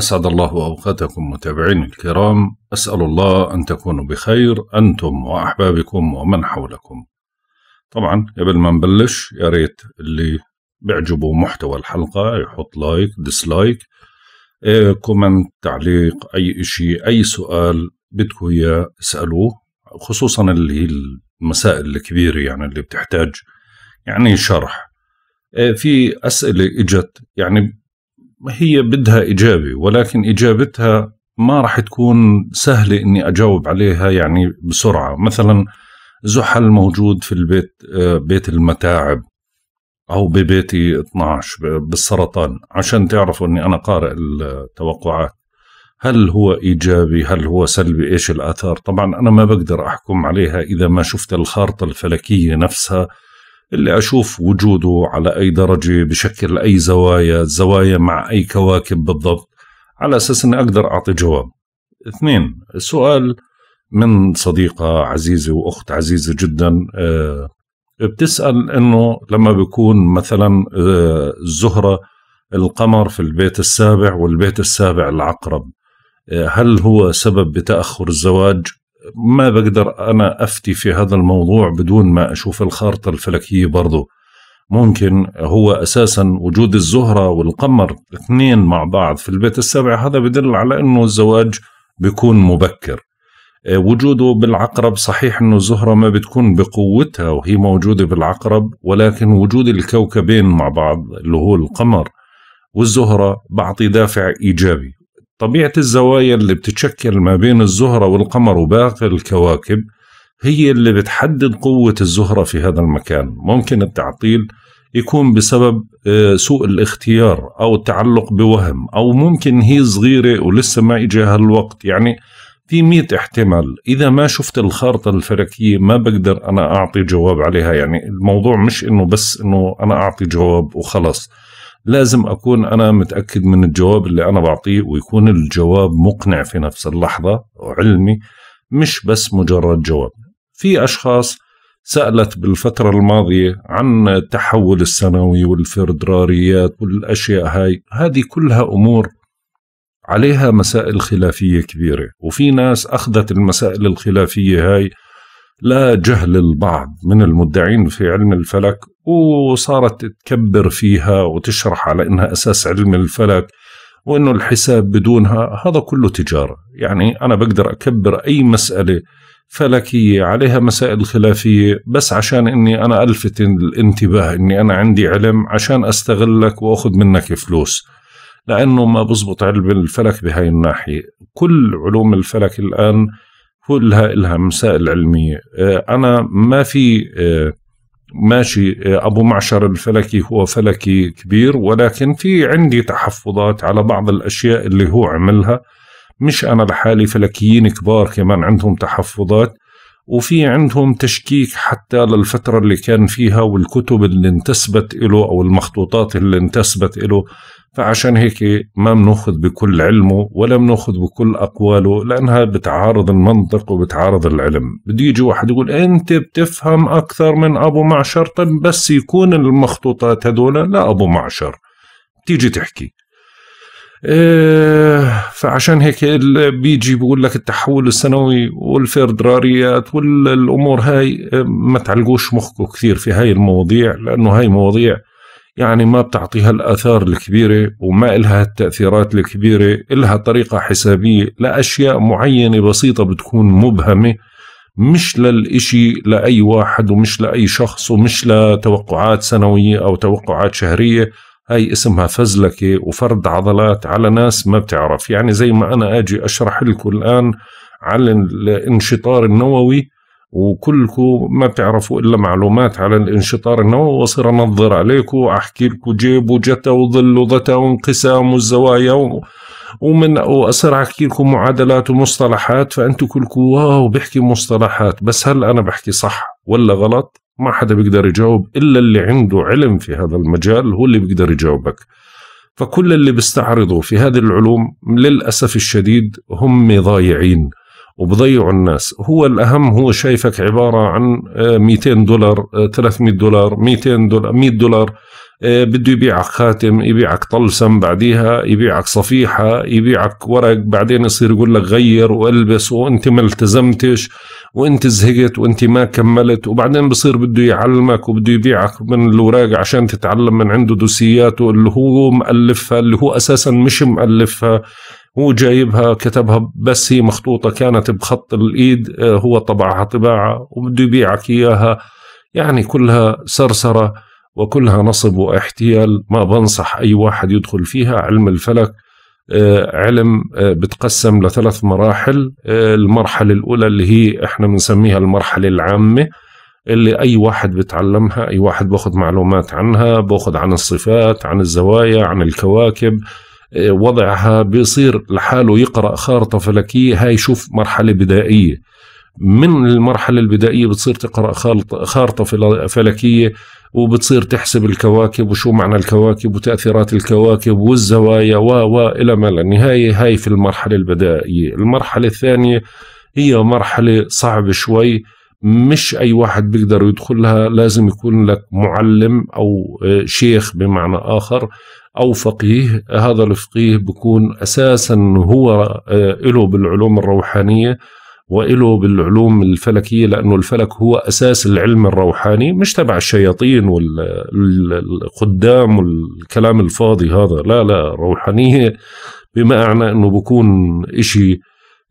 أسعد الله أوقاتكم متابعين الكرام أسأل الله أن تكونوا بخير أنتم وأحبابكم ومن حولكم طبعا قبل ما نبلش يا ريت اللي بيعجبوا محتوى الحلقة يحط لايك ديسلايك إيه كومنت تعليق أي إشي أي سؤال بدكم إياه اسألوه خصوصا اللي هي المسائل الكبيرة يعني اللي بتحتاج يعني شرح إيه، في أسئلة إجت يعني هي بدها إجابة ولكن إجابتها ما راح تكون سهلة إني أجاوب عليها يعني بسرعة مثلا زحل موجود في البيت آه، بيت المتاعب أو ببيتي 12 بالسرطان عشان تعرفوا إني أنا قارئ التوقعات هل هو إيجابي هل هو سلبي إيش الآثار طبعا أنا ما بقدر أحكم عليها إذا ما شفت الخارطة الفلكية نفسها اللي أشوف وجوده على أي درجة بشكل أي زوايا زوايا مع أي كواكب بالضبط على أساس أني أقدر أعطي جواب اثنين سؤال من صديقة عزيزة وأخت عزيزة جدا آه، بتسأل أنه لما بيكون مثلا الزهرة آه، القمر في البيت السابع والبيت السابع العقرب آه، هل هو سبب بتأخر الزواج ما بقدر أنا أفتي في هذا الموضوع بدون ما أشوف الخارطة الفلكية برضو ممكن هو أساسا وجود الزهرة والقمر اثنين مع بعض في البيت السابع هذا بدل على أنه الزواج بيكون مبكر آه، وجوده بالعقرب صحيح أنه الزهرة ما بتكون بقوتها وهي موجودة بالعقرب ولكن وجود الكوكبين مع بعض اللي هو القمر والزهرة بعطي دافع إيجابي طبيعة الزوايا اللي بتتشكل ما بين الزهرة والقمر وباقي الكواكب هي اللي بتحدد قوة الزهرة في هذا المكان ممكن التعطيل يكون بسبب آه، سوء الاختيار أو التعلق بوهم أو ممكن هي صغيرة ولسه ما إجاها الوقت يعني في مية احتمال إذا ما شفت الخارطة الفلكية ما بقدر أنا أعطي جواب عليها يعني الموضوع مش إنه بس إنه أنا أعطي جواب وخلص لازم اكون انا متاكد من الجواب اللي انا بعطيه ويكون الجواب مقنع في نفس اللحظه وعلمي مش بس مجرد جواب في اشخاص سالت بالفتره الماضيه عن التحول السنوي والفدراليات والاشياء هاي هذه كلها امور عليها مسائل خلافيه كبيره وفي ناس اخذت المسائل الخلافيه هاي لا جهل البعض من المدعين في علم الفلك وصارت تكبر فيها وتشرح على انها اساس علم الفلك وانه الحساب بدونها هذا كله تجاره، يعني انا بقدر اكبر اي مساله فلكيه عليها مسائل خلافيه بس عشان اني انا الفت الانتباه اني انا عندي علم عشان استغلك واخذ منك فلوس. لانه ما بزبط علم الفلك بهاي الناحيه، كل علوم الفلك الان هو لها لها مسائل علميه آه، انا ما في آه، ماشي آه، ابو معشر الفلكي هو فلكي كبير ولكن في عندي تحفظات على بعض الاشياء اللي هو عملها مش انا لحالي فلكيين كبار كمان عندهم تحفظات وفي عندهم تشكيك حتى للفترة اللي كان فيها والكتب اللي انتسبت له أو المخطوطات اللي انتسبت له فعشان هيك ما بناخذ بكل علمه ولا بناخذ بكل اقواله لانها بتعارض المنطق وبتعارض العلم بده يجي واحد يقول انت بتفهم اكثر من ابو معشر طب بس يكون المخطوطات هذول لا ابو معشر تيجي تحكي إيه فعشان هيك بيجي بيقول لك التحول السنوي والفردراريات والامور هاي آه، ما تعلقوش مخكم كثير في هاي المواضيع لانه هاي مواضيع يعني ما بتعطي هالآثار الكبيرة وما إلها التأثيرات الكبيرة إلها طريقة حسابية لأشياء معينة بسيطة بتكون مبهمة مش للإشي لأي واحد ومش لأي شخص ومش لتوقعات سنوية أو توقعات شهرية هاي اسمها فزلكة وفرد عضلات على ناس ما بتعرف يعني زي ما أنا أجي أشرح لكم الآن على الانشطار النووي وكلكم ما بتعرفوا الا معلومات على الانشطار النووي واصير انظر عليكم واحكي لكم جيب وجتا وظل وظتا وانقسام والزوايا ومن واصير احكي لكم معادلات ومصطلحات فانتم كلكم واو بحكي مصطلحات بس هل انا بحكي صح ولا غلط؟ ما حدا بيقدر يجاوب الا اللي عنده علم في هذا المجال هو اللي بيقدر يجاوبك. فكل اللي بيستعرضوا في هذه العلوم للاسف الشديد هم ضايعين. وبضيعوا الناس هو الأهم هو شايفك عبارة عن 200 آه، دولار 300 آه، دولار 200 دولار 100 دولار آه، بده يبيعك خاتم يبيعك طلسم بعديها يبيعك صفيحة يبيعك ورق بعدين يصير يقول لك غير والبس وانت ما التزمتش وانت زهقت وانت ما كملت وبعدين بصير بده يعلمك وبده يبيعك من الوراق عشان تتعلم من عنده دوسياته اللي هو مؤلفها اللي هو أساسا مش مؤلفها هو جايبها كتبها بس هي مخطوطة كانت بخط الإيد آه، هو طبعها طباعة وبده يبيعك إياها يعني كلها سرسرة وكلها نصب واحتيال ما بنصح أي واحد يدخل فيها علم الفلك آه، علم آه، بتقسم لثلاث مراحل المرحلة الأولى اللي هي إحنا بنسميها المرحلة العامة اللي أي واحد بتعلمها أي واحد باخذ معلومات عنها باخذ عن الصفات عن الزوايا عن الكواكب وضعها بيصير لحاله يقرأ خارطة فلكية هاي شوف مرحلة بدائية من المرحلة البدائية بتصير تقرأ خارطة فلكية وبتصير تحسب الكواكب وشو معنى الكواكب وتأثيرات الكواكب والزوايا و و إلى ما لا نهاية هاي في المرحلة البدائية المرحلة الثانية هي مرحلة صعبة شوي مش أي واحد بيقدر يدخلها لازم يكون لك معلم أو آه، شيخ بمعنى آخر او فقيه هذا الفقيه بكون اساسا هو آه، له بالعلوم الروحانيه وإله بالعلوم الفلكية لأنه الفلك هو أساس العلم الروحاني مش تبع الشياطين والقدام والكلام الفاضي هذا لا لا روحانية بمعنى أنه بكون إشي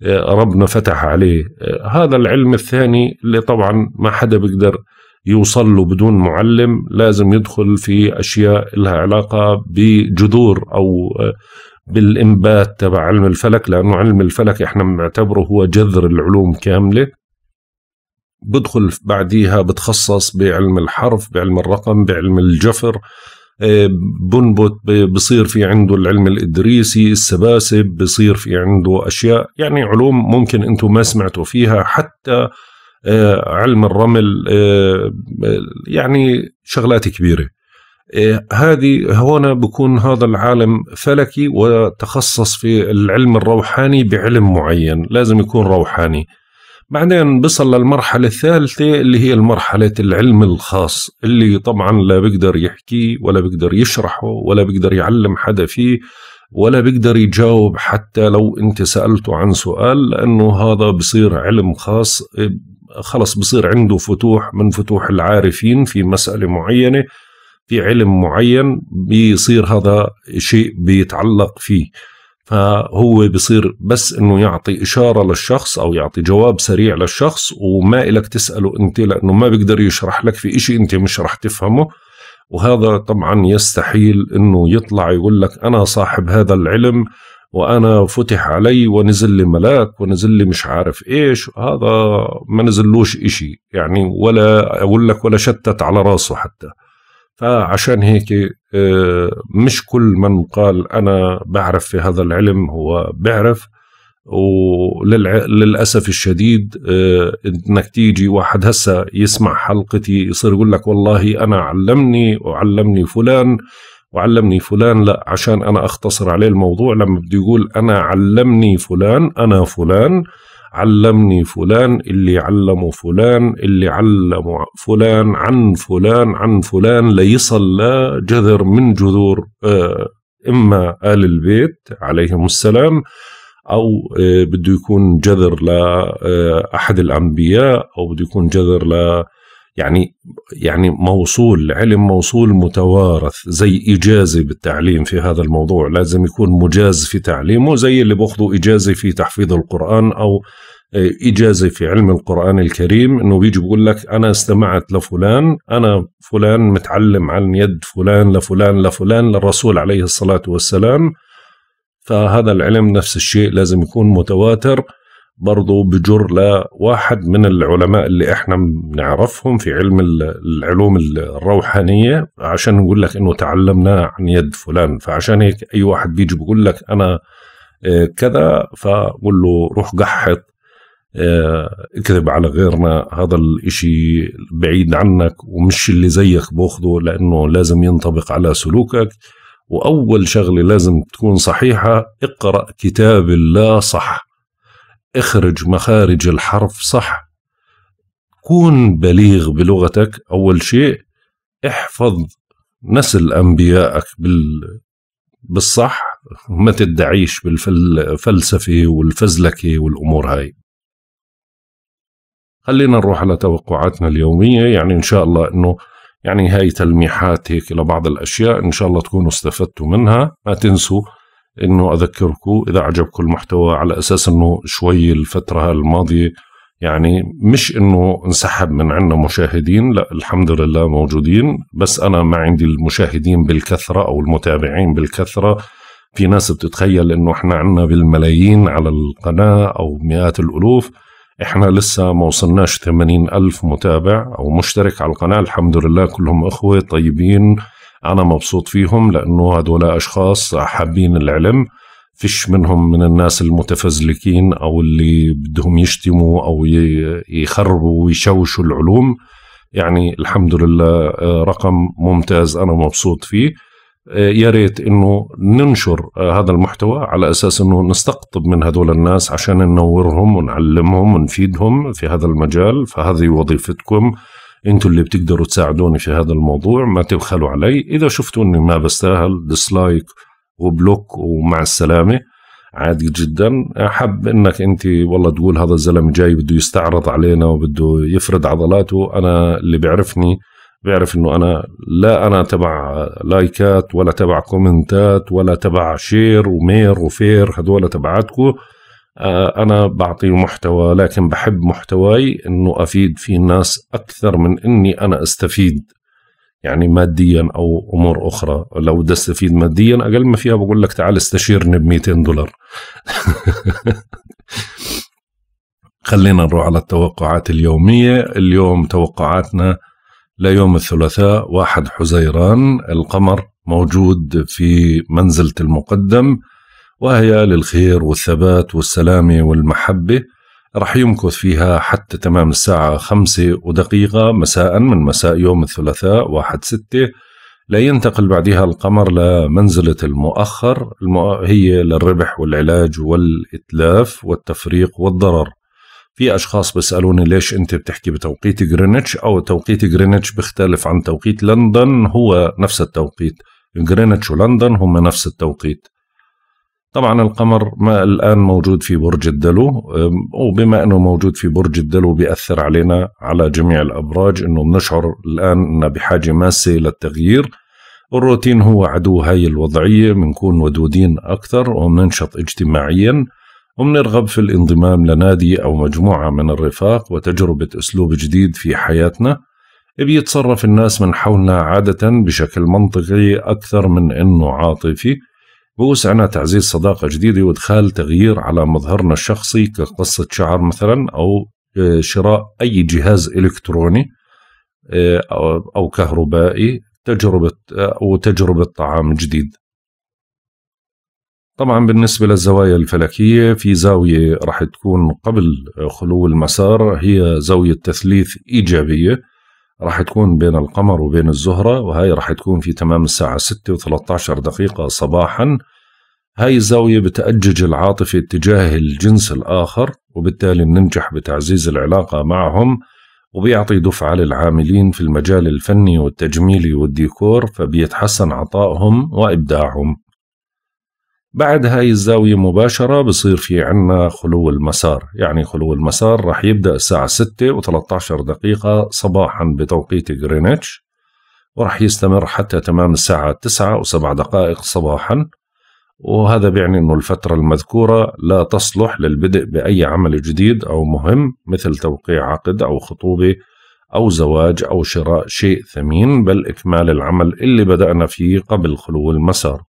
آه، ربنا فتح عليه آه، هذا العلم الثاني اللي طبعا ما حدا بيقدر يوصل له بدون معلم لازم يدخل في أشياء لها علاقة بجذور أو آه، بالإنبات تبع علم الفلك لأنه علم الفلك إحنا بنعتبره هو جذر العلوم كاملة بدخل بعديها بتخصص بعلم الحرف بعلم الرقم بعلم الجفر آه، بنبت بصير في عنده العلم الإدريسي السباسب بصير في عنده أشياء يعني علوم ممكن أنتم ما سمعتوا فيها حتى آه، علم الرمل آه، يعني شغلات كبيره آه، هذه هون بكون هذا العالم فلكي وتخصص في العلم الروحاني بعلم معين لازم يكون روحاني بعدين بصل للمرحلة الثالثة اللي هي مرحلة العلم الخاص اللي طبعا لا بيقدر يحكيه ولا بيقدر يشرحه ولا بيقدر يعلم حدا فيه ولا بيقدر يجاوب حتى لو انت سألته عن سؤال لأنه هذا بصير علم خاص خلص بصير عنده فتوح من فتوح العارفين في مسألة معينة في علم معين بيصير هذا شيء بيتعلق فيه فهو بصير بس انه يعطي اشاره للشخص او يعطي جواب سريع للشخص وما الك تساله انت لانه ما بيقدر يشرح لك في اشي انت مش رح تفهمه وهذا طبعا يستحيل انه يطلع يقول لك انا صاحب هذا العلم وانا فتح علي ونزل لي ملاك ونزل لي مش عارف ايش هذا ما نزلوش اشي يعني ولا اقول لك ولا شتت على راسه حتى فعشان هيك آه، مش كل من قال انا بعرف في هذا العلم هو بعرف وللاسف الشديد آه، انك تيجي واحد هسه يسمع حلقتي يصير يقول لك والله انا علمني وعلمني فلان وعلمني فلان لا عشان أنا أختصر عليه الموضوع لما بده يقول أنا علمني فلان أنا فلان علمني فلان اللي علمه فلان اللي علمه فلان عن فلان عن فلان ليصل لجذر من جذور آه، إما آل البيت عليهم السلام أو آه، بده يكون جذر لأحد آه، الأنبياء أو بده يكون جذر ل يعني يعني موصول علم موصول متوارث زي إجازة بالتعليم في هذا الموضوع لازم يكون مجاز في تعليمه زي اللي بأخذوا إجازة في تحفيظ القرآن أو إجازة آه، في علم القرآن الكريم إنه بيجي بقول لك أنا استمعت لفلان أنا فلان متعلم عن يد فلان لفلان لفلان للرسول عليه الصلاة والسلام فهذا العلم نفس الشيء لازم يكون متواتر برضو بجر لواحد من العلماء اللي احنا بنعرفهم في علم العلوم الروحانية عشان نقول لك انه تعلمنا عن يد فلان فعشان هيك اي واحد بيجي بقول لك انا آه، كذا فقول له روح قحط آه، اكذب على غيرنا هذا الاشي بعيد عنك ومش اللي زيك باخذه لانه لازم ينطبق على سلوكك واول شغله لازم تكون صحيحه اقرا كتاب الله صح اخرج مخارج الحرف صح كون بليغ بلغتك أول شيء احفظ نسل أنبيائك بال بالصح ما تدعيش بالفلسفة والفزلكة والأمور هاي خلينا نروح على توقعاتنا اليومية يعني إن شاء الله أنه يعني هاي تلميحات هيك لبعض الأشياء إن شاء الله تكونوا استفدتوا منها ما تنسوا انه اذكركم اذا عجبكم المحتوى على اساس انه شوي الفتره الماضيه يعني مش انه انسحب من عنا مشاهدين لا الحمد لله موجودين بس انا ما عندي المشاهدين بالكثره او المتابعين بالكثره في ناس بتتخيل انه احنا عنا بالملايين على القناه او مئات الالوف احنا لسه ما وصلناش 80 ألف متابع أو مشترك على القناة الحمد لله كلهم أخوة طيبين أنا مبسوط فيهم لأنه هدول أشخاص حابين العلم فيش منهم من الناس المتفزلكين أو اللي بدهم يشتموا أو يخربوا ويشوشوا العلوم يعني الحمد لله آه، رقم ممتاز أنا مبسوط فيه آه، يا ريت انه ننشر آه، هذا المحتوى على اساس انه نستقطب من هذول الناس عشان ننورهم ونعلمهم ونفيدهم في هذا المجال فهذه وظيفتكم انتوا اللي بتقدروا تساعدوني في هذا الموضوع ما تبخلوا علي اذا شفتوا اني ما بستاهل ديسلايك وبلوك ومع السلامه عادي جدا حب انك انت والله تقول هذا الزلم جاي بده يستعرض علينا وبده يفرد عضلاته انا اللي بيعرفني بيعرف انه انا لا انا تبع لايكات ولا تبع كومنتات ولا تبع شير ومير وفير هذول تبعاتكم آه، انا بعطي محتوى لكن بحب محتواي انه افيد فيه الناس اكثر من اني انا استفيد يعني ماديا او امور اخرى لو بدي استفيد ماديا اقل ما فيها بقول لك تعال استشيرني ب 200 دولار خلينا نروح على التوقعات اليومية اليوم توقعاتنا ليوم الثلاثاء واحد حزيران القمر موجود في منزلة المقدم وهي للخير والثبات والسلامة والمحبة رح يمكث فيها حتى تمام الساعة خمسة ودقيقة مساء من مساء يوم الثلاثاء واحد ستة لا ينتقل بعدها القمر لمنزلة المؤخر هي للربح والعلاج والإتلاف والتفريق والضرر في أشخاص بيسألوني ليش أنت بتحكي بتوقيت جرينتش أو توقيت جرينتش بيختلف عن توقيت لندن هو نفس التوقيت جرينتش ولندن هم نفس التوقيت طبعا القمر ما الآن موجود في برج الدلو وبما أنه موجود في برج الدلو بيأثر علينا على جميع الأبراج أنه بنشعر الآن أن بحاجة ماسة للتغيير الروتين هو عدو هاي الوضعية بنكون ودودين أكثر وبننشط اجتماعيا وبنرغب في الانضمام لنادي أو مجموعة من الرفاق وتجربة أسلوب جديد في حياتنا بيتصرف الناس من حولنا عادة بشكل منطقي أكثر من أنه عاطفي بوسعنا تعزيز صداقة جديدة وإدخال تغيير على مظهرنا الشخصي كقصة شعر مثلا أو آه، شراء أي جهاز إلكتروني آه، أو كهربائي تجربة أو آه، تجربة طعام جديد طبعا بالنسبة للزوايا الفلكية في زاوية راح تكون قبل خلو المسار هي زاوية تثليث إيجابية راح تكون بين القمر وبين الزهرة وهي راح تكون في تمام الساعة 6 و13 دقيقة صباحا هاي الزاوية بتأجج العاطفة اتجاه الجنس الآخر وبالتالي ننجح بتعزيز العلاقة معهم وبيعطي دفعة للعاملين في المجال الفني والتجميلي والديكور فبيتحسن عطائهم وإبداعهم بعد هاي الزاوية مباشرة بصير في عنا خلو المسار يعني خلو المسار رح يبدأ الساعة 6 و 13 دقيقة صباحا بتوقيت غرينتش ورح يستمر حتى تمام الساعة 9 و 7 دقائق صباحا وهذا بيعني أنه الفترة المذكورة لا تصلح للبدء بأي عمل جديد أو مهم مثل توقيع عقد أو خطوبة أو زواج أو شراء شيء ثمين بل إكمال العمل اللي بدأنا فيه قبل خلو المسار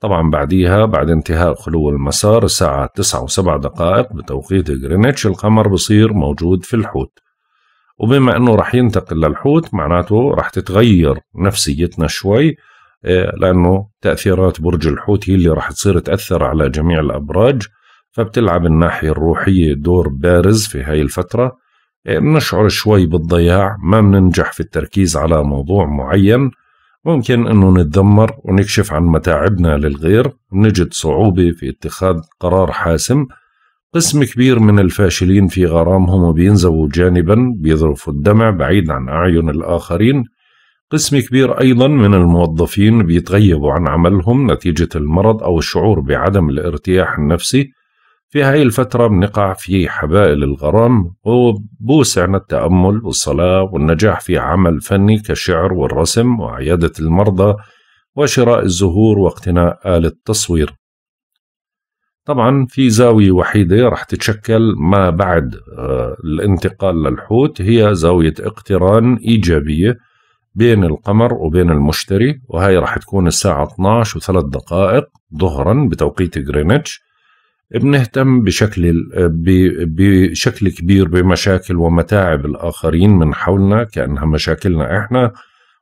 طبعا بعديها بعد انتهاء خلو المسار الساعة تسعة وسبع دقائق بتوقيت جرينتش القمر بصير موجود في الحوت وبما انه رح ينتقل للحوت معناته رح تتغير نفسيتنا شوي آه، لانه تاثيرات برج الحوت هي اللي رح تصير تاثر على جميع الابراج فبتلعب الناحيه الروحيه دور بارز في هاي الفتره آه، بنشعر شوي بالضياع ما بننجح في التركيز على موضوع معين ممكن أنه نتذمر ونكشف عن متاعبنا للغير نجد صعوبة في اتخاذ قرار حاسم قسم كبير من الفاشلين في غرامهم وبينزووا جانبا بيذرفوا الدمع بعيد عن أعين الآخرين قسم كبير أيضا من الموظفين بيتغيبوا عن عملهم نتيجة المرض أو الشعور بعدم الارتياح النفسي في هاي الفترة بنقع في حبائل الغرام وبوسعنا التأمل والصلاة والنجاح في عمل فني كشعر والرسم وعيادة المرضى وشراء الزهور واقتناء آلة تصوير طبعا في زاوية وحيدة رح تتشكل ما بعد آه، الانتقال للحوت هي زاوية اقتران إيجابية بين القمر وبين المشتري وهي رح تكون الساعة 12 و3 دقائق ظهرا بتوقيت غرينتش بنهتم بشكل بشكل كبير بمشاكل ومتاعب الآخرين من حولنا كأنها مشاكلنا إحنا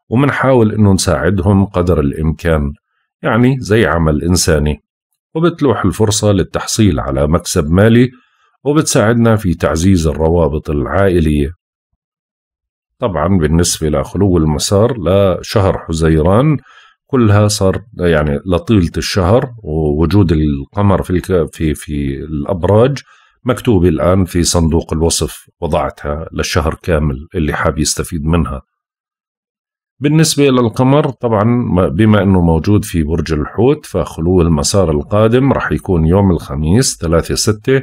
ومنحاول إنه نساعدهم قدر الإمكان يعني زي عمل إنساني وبتلوح الفرصة للتحصيل على مكسب مالي وبتساعدنا في تعزيز الروابط العائلية طبعا بالنسبة لخلو المسار لشهر حزيران كلها صار يعني لطيله الشهر ووجود القمر في في في الابراج مكتوبه الان في صندوق الوصف وضعتها للشهر كامل اللي حاب يستفيد منها بالنسبة للقمر طبعا بما أنه موجود في برج الحوت فخلو المسار القادم رح يكون يوم الخميس 3 6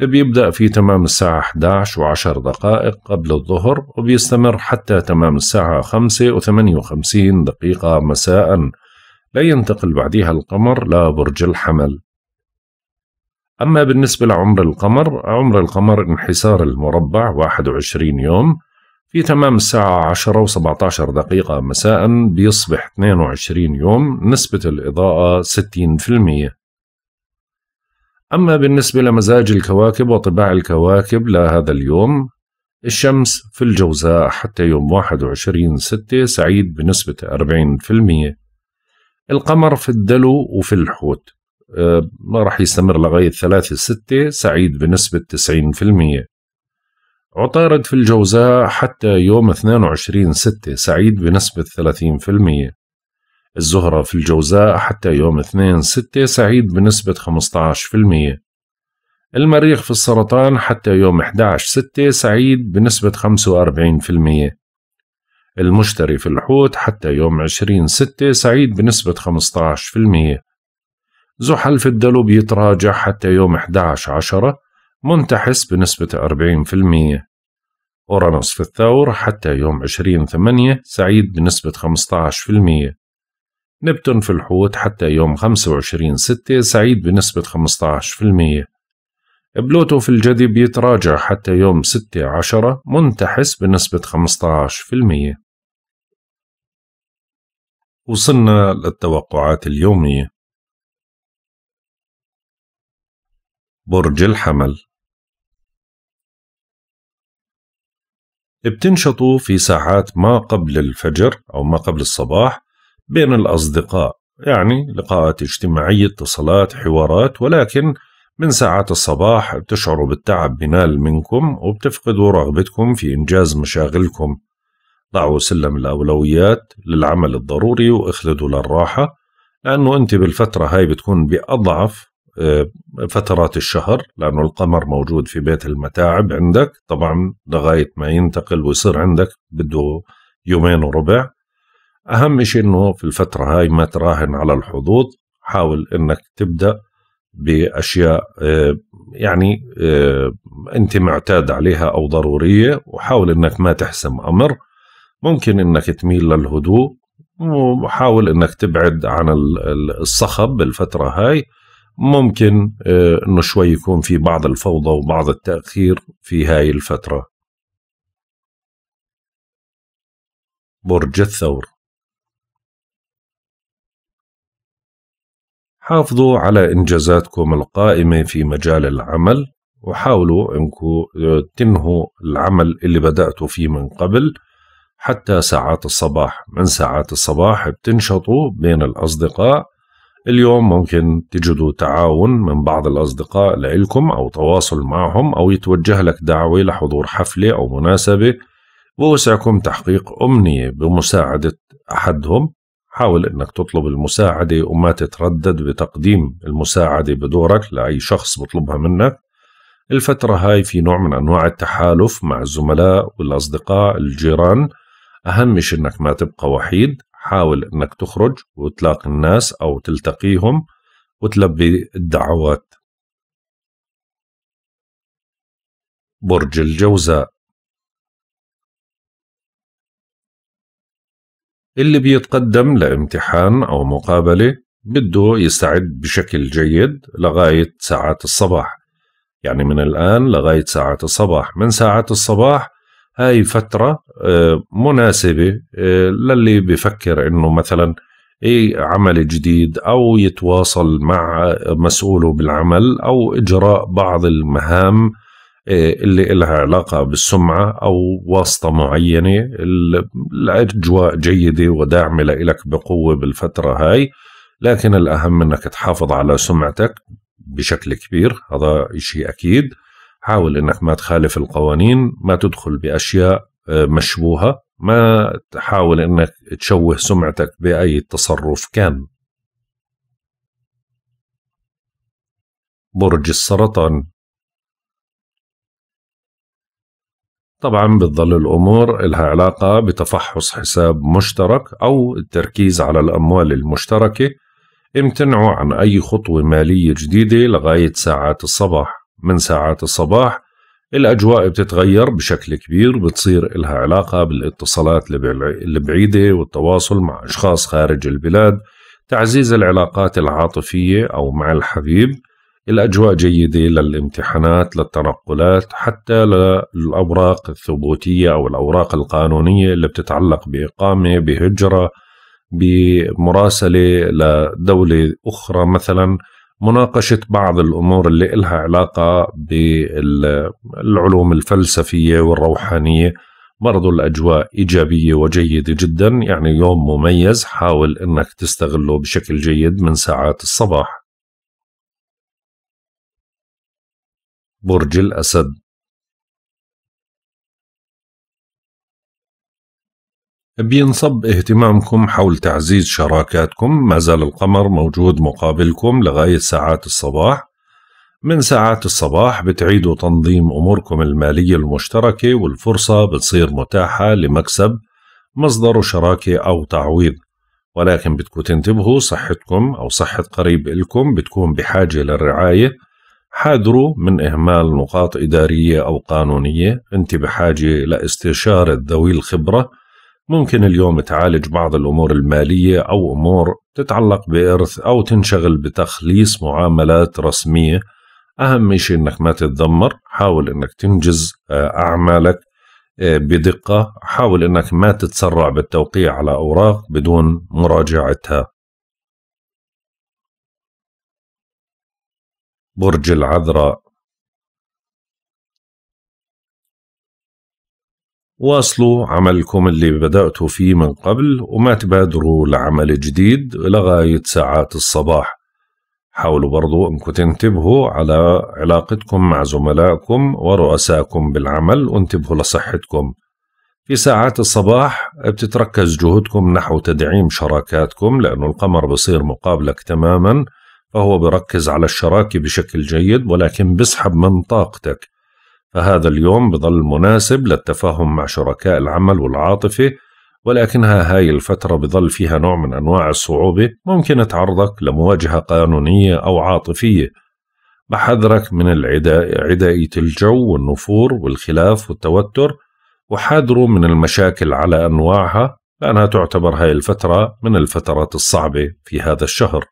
بيبدأ في تمام الساعة 11 وعشر دقائق قبل الظهر وبيستمر حتى تمام الساعة 5 و58 دقيقة مساء لا ينتقل بعدها القمر لبرج الحمل أما بالنسبة لعمر القمر عمر القمر انحسار المربع 21 يوم في تمام الساعة 10 و17 دقيقة مساء بيصبح 22 يوم نسبة الإضاءة 60% أما بالنسبة لمزاج الكواكب وطباع الكواكب لهذا اليوم الشمس في الجوزاء حتى يوم 21 6 سعيد بنسبة 40% القمر في الدلو وفي الحوت آه، ما راح يستمر لغاية 3 6 سعيد بنسبة 90% عطارد في الجوزاء حتى يوم 22 6 سعيد بنسبة الزهرة في الجوزاء حتى يوم 2 6 سعيد بنسبة 15% المريخ في السرطان حتى يوم 11 6 سعيد بنسبة 45% المشتري في الحوت حتى يوم 20 6 سعيد بنسبة 15% زحل في الدلو بيتراجع حتى يوم 11 10 منتحس بنسبة 40% أورانوس في الثور حتى يوم 20 8 سعيد بنسبة المية. نبتون في الحوت حتى يوم 25 ستة سعيد بنسبة 15% بلوتو في الجدي بيتراجع حتى يوم 6 عشرة منتحس بنسبة 15% وصلنا للتوقعات اليومية برج الحمل بتنشطوا في ساعات ما قبل الفجر أو ما قبل الصباح بين الأصدقاء يعني لقاءات اجتماعية اتصالات حوارات ولكن من ساعات الصباح بتشعروا بالتعب بنال منكم وبتفقدوا رغبتكم في إنجاز مشاغلكم ضعوا سلم الأولويات للعمل الضروري واخلدوا للراحة لأنه أنت بالفترة هاي بتكون بأضعف آه، فترات الشهر لأنه القمر موجود في بيت المتاعب عندك طبعا لغاية ما ينتقل ويصير عندك بده يومين وربع اهم شيء انه في الفتره هاي ما تراهن على الحظوظ حاول انك تبدا باشياء آه، يعني آه، انت معتاد عليها او ضروريه وحاول انك ما تحسم امر ممكن انك تميل للهدوء وحاول انك تبعد عن الصخب بالفتره هاي ممكن آه، انه شوي يكون في بعض الفوضى وبعض التاخير في هاي الفتره برج الثور حافظوا على إنجازاتكم القائمة في مجال العمل وحاولوا أنكم آه، تنهوا العمل اللي بدأتوا فيه من قبل حتى ساعات الصباح من ساعات الصباح بتنشطوا بين الأصدقاء اليوم ممكن تجدوا تعاون من بعض الأصدقاء لإلكم أو تواصل معهم أو يتوجه لك دعوة لحضور حفلة أو مناسبة ووسعكم تحقيق أمنية بمساعدة أحدهم حاول انك تطلب المساعدة وما تتردد بتقديم المساعدة بدورك لأي شخص بطلبها منك الفترة هاي في نوع من أنواع التحالف مع الزملاء والأصدقاء الجيران أهم شيء أنك ما تبقى وحيد حاول أنك تخرج وتلاقي الناس أو تلتقيهم وتلبي الدعوات برج الجوزاء اللي بيتقدم لامتحان أو مقابلة بده يستعد بشكل جيد لغاية ساعات الصباح يعني من الآن لغاية ساعات الصباح من ساعات الصباح هاي فترة آه، مناسبة آه، للي بفكر إنه مثلا أي عمل جديد أو يتواصل مع مسؤوله بالعمل أو إجراء بعض المهام إيه، اللي لها علاقة بالسمعة أو واسطة معينة الأجواء جيدة وداعمة لإلك بقوة بالفترة هاي لكن الأهم أنك تحافظ على سمعتك بشكل كبير هذا إشي أكيد حاول أنك ما تخالف القوانين ما تدخل بأشياء آه، مشبوهة ما تحاول أنك تشوه سمعتك بأي تصرف كان برج السرطان طبعا بتظل الأمور لها علاقة بتفحص حساب مشترك أو التركيز على الأموال المشتركة امتنعوا عن أي خطوة مالية جديدة لغاية ساعات الصباح من ساعات الصباح الأجواء بتتغير بشكل كبير بتصير إلها علاقة بالاتصالات البعيدة والتواصل مع أشخاص خارج البلاد تعزيز العلاقات العاطفية أو مع الحبيب الأجواء جيدة للامتحانات للتنقلات حتى للأوراق الثبوتية أو الأوراق القانونية اللي بتتعلق بإقامة بهجرة بمراسلة لدولة أخرى مثلا مناقشة بعض الأمور اللي إلها علاقة بالعلوم الفلسفية والروحانية برضو الأجواء إيجابية وجيدة جدا يعني يوم مميز حاول أنك تستغله بشكل جيد من ساعات الصباح برج الأسد بينصب اهتمامكم حول تعزيز شراكاتكم ما زال القمر موجود مقابلكم لغاية ساعات الصباح من ساعات الصباح بتعيدوا تنظيم أموركم المالية المشتركة والفرصة بتصير متاحة لمكسب مصدر شراكة أو تعويض ولكن بدكم تنتبهوا صحتكم أو صحة قريب إلكم بتكون بحاجة للرعاية حاذروا من إهمال نقاط إدارية أو قانونية أنت بحاجة لاستشارة ذوي الخبرة ممكن اليوم تعالج بعض الأمور المالية أو أمور تتعلق بإرث أو تنشغل بتخليص معاملات رسمية أهم شيء أنك ما تتذمر حاول أنك تنجز آه، أعمالك آه، بدقة حاول أنك ما تتسرع بالتوقيع على أوراق بدون مراجعتها برج العذراء واصلوا عملكم اللي بدأتوا فيه من قبل وما تبادروا لعمل جديد لغاية ساعات الصباح حاولوا برضو أنكم تنتبهوا على علاقتكم مع زملائكم ورؤساكم بالعمل وانتبهوا لصحتكم في ساعات الصباح بتتركز جهودكم نحو تدعيم شراكاتكم لأنه القمر بصير مقابلك تماماً فهو بركز على الشراكة بشكل جيد ولكن بسحب من طاقتك فهذا اليوم بظل مناسب للتفاهم مع شركاء العمل والعاطفة ولكنها هاي الفترة بظل فيها نوع من أنواع الصعوبة ممكن تعرضك لمواجهة قانونية أو عاطفية بحذرك من العداء عدائية الجو والنفور والخلاف والتوتر وحاذروا من المشاكل على أنواعها لأنها تعتبر هاي الفترة من الفترات الصعبة في هذا الشهر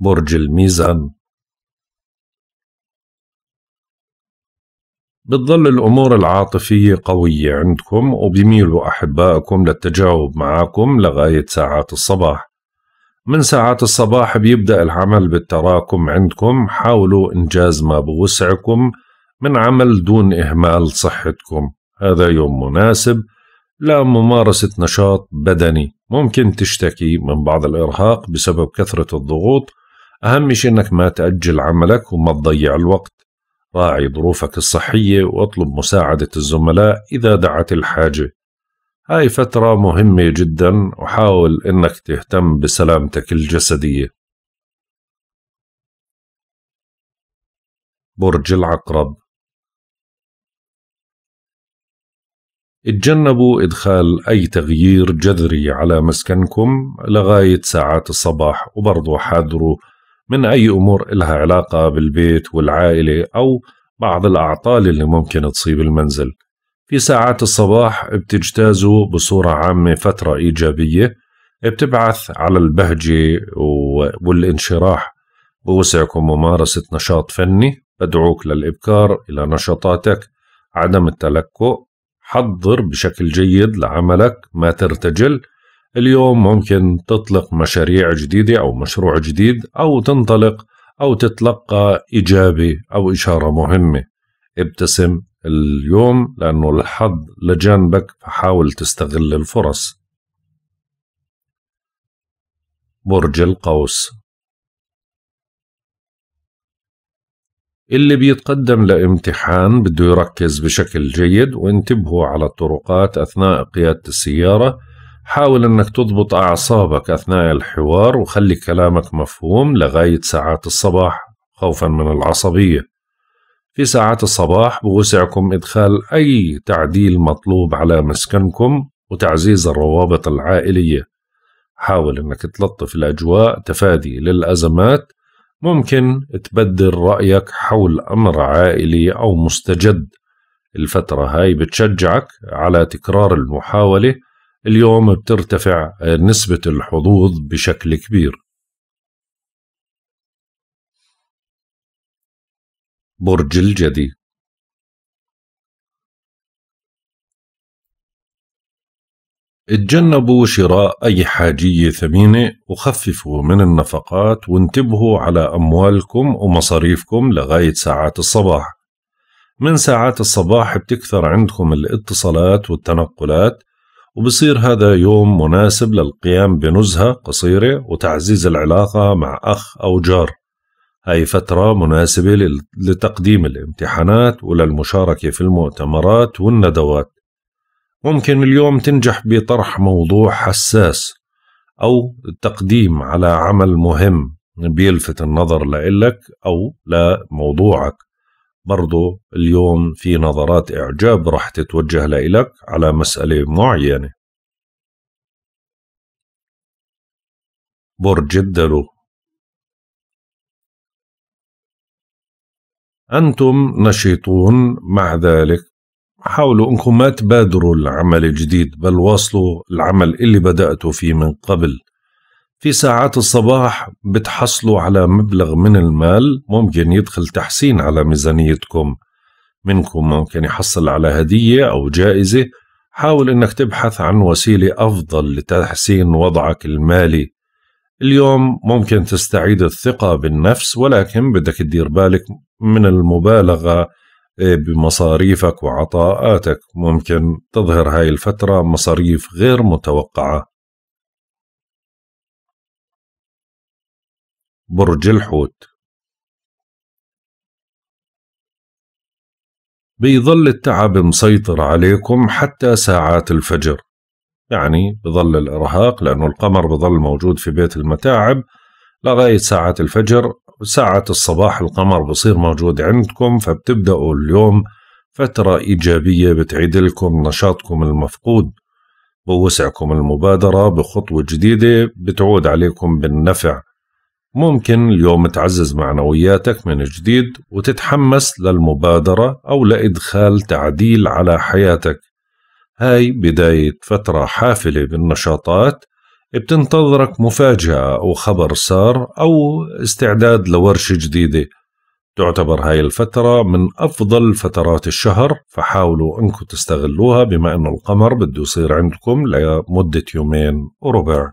برج الميزان بتظل الأمور العاطفية قوية عندكم وبيميلوا أحبائكم للتجاوب معاكم لغاية ساعات الصباح من ساعات الصباح بيبدأ العمل بالتراكم عندكم حاولوا إنجاز ما بوسعكم من عمل دون إهمال صحتكم هذا يوم مناسب لممارسة نشاط بدني ممكن تشتكي من بعض الإرهاق بسبب كثرة الضغوط أهم شيء أنك ما تأجل عملك وما تضيع الوقت راعي ظروفك الصحية واطلب مساعدة الزملاء إذا دعت الحاجة هاي فترة مهمة جدا وحاول أنك تهتم بسلامتك الجسدية برج العقرب اتجنبوا إدخال أي تغيير جذري على مسكنكم لغاية ساعات الصباح وبرضو حاذروا من أي أمور إلها علاقة بالبيت والعائلة أو بعض الأعطال اللي ممكن تصيب المنزل في ساعات الصباح بتجتازوا بصورة عامة فترة إيجابية بتبعث على البهجة والانشراح بوسعكم ممارسة نشاط فني بدعوك للإبكار إلى نشاطاتك عدم التلكؤ حضر بشكل جيد لعملك ما ترتجل اليوم ممكن تطلق مشاريع جديدة أو مشروع جديد أو تنطلق أو تتلقى إجابة أو إشارة مهمة ابتسم اليوم لأنه الحظ لجانبك فحاول تستغل الفرص برج القوس اللي بيتقدم لامتحان بده يركز بشكل جيد وانتبهوا على الطرقات أثناء قيادة السيارة حاول أنك تضبط أعصابك أثناء الحوار وخلي كلامك مفهوم لغاية ساعات الصباح خوفا من العصبية في ساعات الصباح بوسعكم إدخال أي تعديل مطلوب على مسكنكم وتعزيز الروابط العائلية حاول أنك تلطف الأجواء تفادي للأزمات ممكن تبدل رأيك حول أمر عائلي أو مستجد الفترة هاي بتشجعك على تكرار المحاولة اليوم بترتفع نسبة الحظوظ بشكل كبير برج الجدي اتجنبوا شراء أي حاجية ثمينة وخففوا من النفقات وانتبهوا على أموالكم ومصاريفكم لغاية ساعات الصباح من ساعات الصباح بتكثر عندكم الاتصالات والتنقلات وبصير هذا يوم مناسب للقيام بنزهة قصيرة وتعزيز العلاقة مع أخ أو جار هاي فترة مناسبة لتقديم الامتحانات وللمشاركة في المؤتمرات والندوات ممكن اليوم تنجح بطرح موضوع حساس أو التقديم على عمل مهم بيلفت النظر لإلك أو لموضوعك برضو اليوم في نظرات إعجاب رح تتوجه لإلك على مسألة معينة برج الدلو أنتم نشيطون مع ذلك حاولوا أنكم ما تبادروا العمل الجديد بل واصلوا العمل اللي بدأتوا فيه من قبل في ساعات الصباح بتحصلوا على مبلغ من المال ممكن يدخل تحسين على ميزانيتكم منكم ممكن يحصل على هدية أو جائزة حاول أنك تبحث عن وسيلة أفضل لتحسين وضعك المالي اليوم ممكن تستعيد الثقة بالنفس ولكن بدك تدير بالك من المبالغة آه، بمصاريفك وعطاءاتك ممكن تظهر هاي الفترة مصاريف غير متوقعة برج الحوت بيظل التعب مسيطر عليكم حتى ساعات الفجر يعني بظل الإرهاق لأنه القمر بظل موجود في بيت المتاعب لغاية ساعات الفجر ساعة الصباح القمر بصير موجود عندكم فبتبدأوا اليوم فترة إيجابية بتعيد لكم نشاطكم المفقود بوسعكم المبادرة بخطوة جديدة بتعود عليكم بالنفع ممكن اليوم تعزز معنوياتك من جديد وتتحمس للمبادرة أو لإدخال تعديل على حياتك هاي بداية فترة حافلة بالنشاطات بتنتظرك مفاجأة أو خبر سار أو استعداد لورشة جديدة تعتبر هاي الفترة من أفضل فترات الشهر فحاولوا أنكم تستغلوها بما أن القمر بده يصير عندكم لمدة يومين وربع